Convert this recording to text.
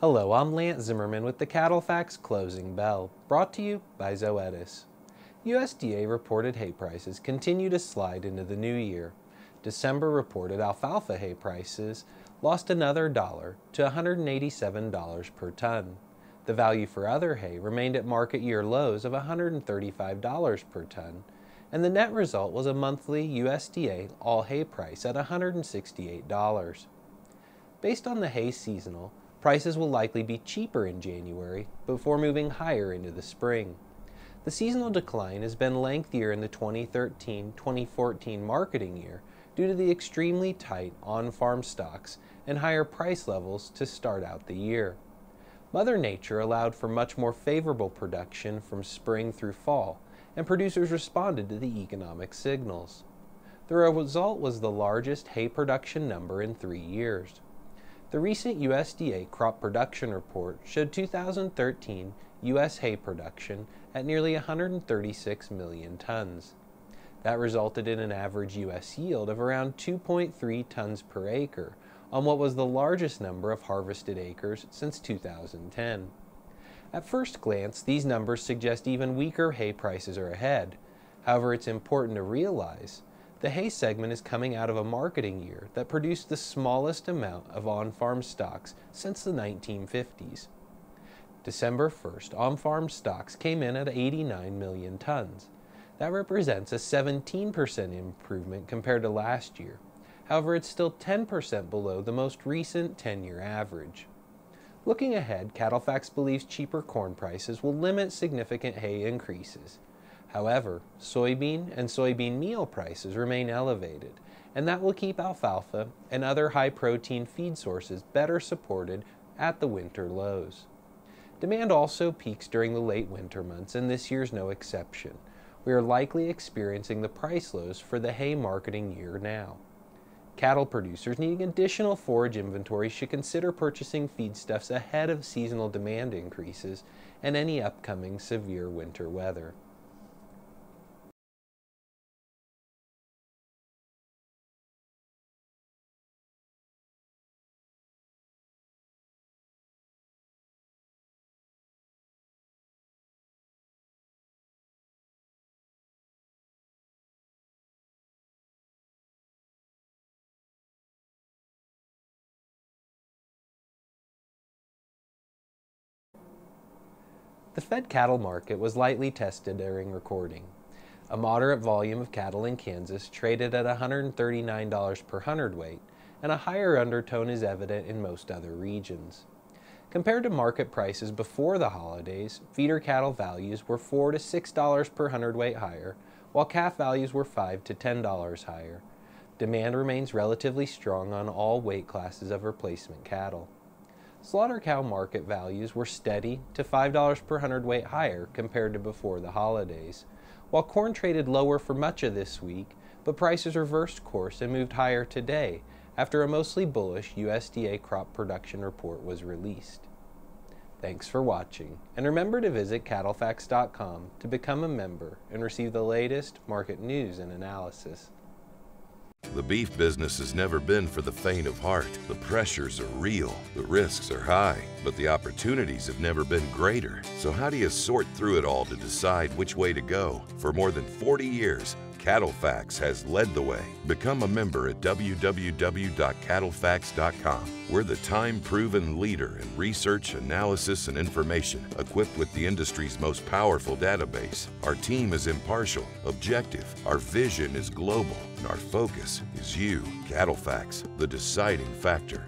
Hello, I'm Lance Zimmerman with the Cattle Facts Closing Bell, brought to you by Zoetis. USDA reported hay prices continue to slide into the new year. December reported alfalfa hay prices lost another dollar to $187 per ton. The value for other hay remained at market year lows of $135 per ton, and the net result was a monthly USDA all hay price at $168. Based on the hay seasonal, Prices will likely be cheaper in January before moving higher into the spring. The seasonal decline has been lengthier in the 2013 2014 marketing year due to the extremely tight on farm stocks and higher price levels to start out the year. Mother Nature allowed for much more favorable production from spring through fall, and producers responded to the economic signals. The result was the largest hay production number in three years. The recent USDA crop production report showed 2013 U.S. hay production at nearly 136 million tons. That resulted in an average U.S. yield of around 2.3 tons per acre on what was the largest number of harvested acres since 2010. At first glance, these numbers suggest even weaker hay prices are ahead. However, it's important to realize the hay segment is coming out of a marketing year that produced the smallest amount of on farm stocks since the 1950s. December 1st, on farm stocks came in at 89 million tons. That represents a 17% improvement compared to last year. However, it's still 10% below the most recent 10 year average. Looking ahead, Cattlefax believes cheaper corn prices will limit significant hay increases, However, soybean and soybean meal prices remain elevated, and that will keep alfalfa and other high protein feed sources better supported at the winter lows. Demand also peaks during the late winter months, and this year's no exception. We are likely experiencing the price lows for the hay marketing year now. Cattle producers needing additional forage inventory should consider purchasing feedstuffs ahead of seasonal demand increases and any upcoming severe winter weather. The fed cattle market was lightly tested during recording. A moderate volume of cattle in Kansas traded at $139 per hundredweight, and a higher undertone is evident in most other regions. Compared to market prices before the holidays, feeder cattle values were $4 to $6 per hundredweight higher, while calf values were $5 to $10 higher. Demand remains relatively strong on all weight classes of replacement cattle slaughter cow market values were steady to $5 per hundredweight higher compared to before the holidays, while corn traded lower for much of this week, but prices reversed course and moved higher today after a mostly bullish USDA crop production report was released. Thanks for watching, and remember to visit cattlefacts.com to become a member and receive the latest market news and analysis. The beef business has never been for the faint of heart. The pressures are real, the risks are high, but the opportunities have never been greater. So how do you sort through it all to decide which way to go? For more than 40 years, Cattle Facts has led the way. Become a member at www.cattlefacts.com. We're the time-proven leader in research, analysis, and information, equipped with the industry's most powerful database. Our team is impartial, objective, our vision is global, and our focus is you. Cattle Facts, the deciding factor.